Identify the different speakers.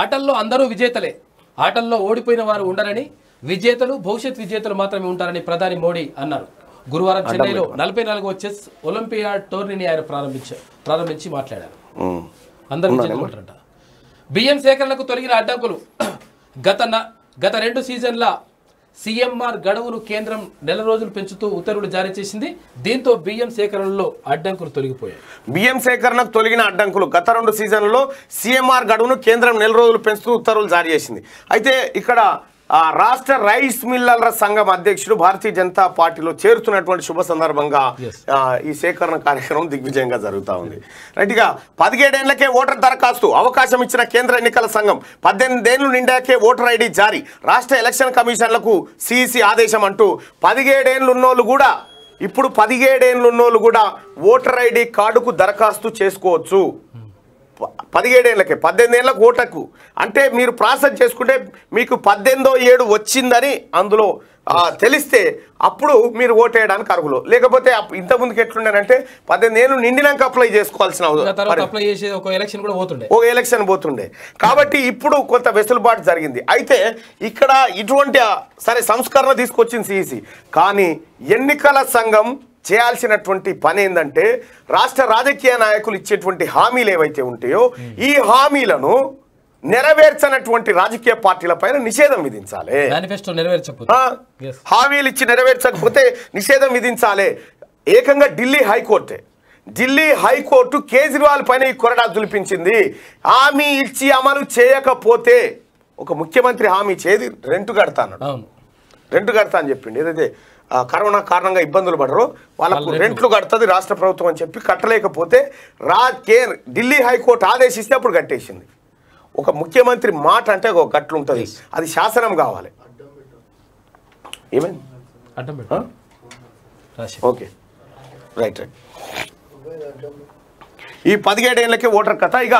Speaker 1: ఆటల్లో అందరూ విజేతలే ఆటల్లో ఓడిపోయిన వారు ఉండరని విజేతలు భవిష్యత్ విజేతలు మాత్రమే ఉంటారని ప్రధాని మోడీ అన్నారు గురువారం చెన్నైలో నలభై నాలుగవ చెస్ ఒలింపియాడ్ టోర్నీని ఆయన ప్రారంభించారు ప్రారంభించి మాట్లాడారు అందరూ బియ్యం సేకరణకు తొలగిన అడ్డంకులు గత గత రెండు సీజన్ల సీఎంఆర్ గడువును కేంద్రం నెల రోజులు పెంచుతూ ఉత్తర్వులు జారీ చేసింది దీంతో బియ్యం సేకరణలో
Speaker 2: అడ్డంకులు తొలగిపోయాయి బియ్యం సేకరణకు తొలగిన అడ్డంకులు గత రెండు సీజన్లలో సీఎంఆర్ గడువును కేంద్రం నెల రోజులు పెంచుతూ ఉత్తర్వులు జారీ చేసింది అయితే ఇక్కడ రాష్ట్ర రైస్ మిల్లర్ల సంఘం అధ్యక్షుడు భారతీయ జనతా పార్టీలో చేరుతున్నటువంటి శుభ సందర్భంగా ఈ సేకరణ కార్యక్రమం దిగ్విజయంగా జరుగుతూ ఉంది రైట్గా పదిహేడేళ్లకే ఓటర్ దరఖాస్తు అవకాశం ఇచ్చిన కేంద్ర ఎన్నికల సంఘం ఏళ్ళు నిండాకే ఓటర్ ఐడి జారీ రాష్ట్ర ఎలక్షన్ కమిషన్లకు సిఈసి ఆదేశం అంటూ పదిహేడేళ్ళు ఉన్నోళ్ళు కూడా ఇప్పుడు పదిహేడేళ్ళు ఉన్నోళ్ళు కూడా ఓటర్ ఐడి కార్డుకు దరఖాస్తు చేసుకోవచ్చు పదిహేడేళ్ళకే పద్దెనిమిదేళ్ళ ఓటకు అంటే మీరు ప్రాసెస్ చేసుకుంటే మీకు పద్దెనిమిదో ఏడు వచ్చిందని అందులో తెలిస్తే అప్పుడు మీరు వేయడానికి అర్హులు లేకపోతే ఇంతకుముందుకు ఎట్లుండేనంటే పద్దెనిమిది ఏళ్ళు నిండినాక అప్లై చేసుకోవాల్సిన ఒక ఎలక్షన్ పోతుండే కాబట్టి ఇప్పుడు కొంత వెసులుబాటు జరిగింది అయితే ఇక్కడ ఇటువంటి సరే సంస్కరణ తీసుకొచ్చింది సిఈసి కానీ ఎన్నికల సంఘం చేయాల్సినటువంటి పని ఏంటంటే రాష్ట్ర రాజకీయ నాయకులు ఇచ్చేటువంటి హామీలు ఏవైతే ఉంటాయో ఈ హామీలను నెరవేర్చనటువంటి రాజకీయ పార్టీల పైన నిషేధం విధించాలి హామీలు ఇచ్చి నెరవేర్చకపోతే నిషేధం విధించాలి ఏకంగా ఢిల్లీ హైకోర్టే ఢిల్లీ హైకోర్టు కేజ్రీవాల్ పైన ఈ కొరడా దులిపించింది హామీ ఇచ్చి అమలు చేయకపోతే ఒక ముఖ్యమంత్రి హామీ చేది రెంట్ కడతాను రెంట్ కడతా అని చెప్పింది ఏదైతే కరోనా కారణంగా ఇబ్బందులు పడరు వాళ్ళకు రెంట్లు కడుతుంది రాష్ట్ర ప్రభుత్వం అని చెప్పి కట్టలేకపోతే రా కేర్ ఢిల్లీ హైకోర్టు ఆదేశిస్తే అప్పుడు కట్టేసింది ఒక ముఖ్యమంత్రి మాట అంటే ఒక గట్లు ఉంటుంది అది శాసనం కావాలి ఏమైంది ఓకే రైట్ రైట్ ఈ పదిహేడేళ్ళకే ఓటర్ కథ ఇక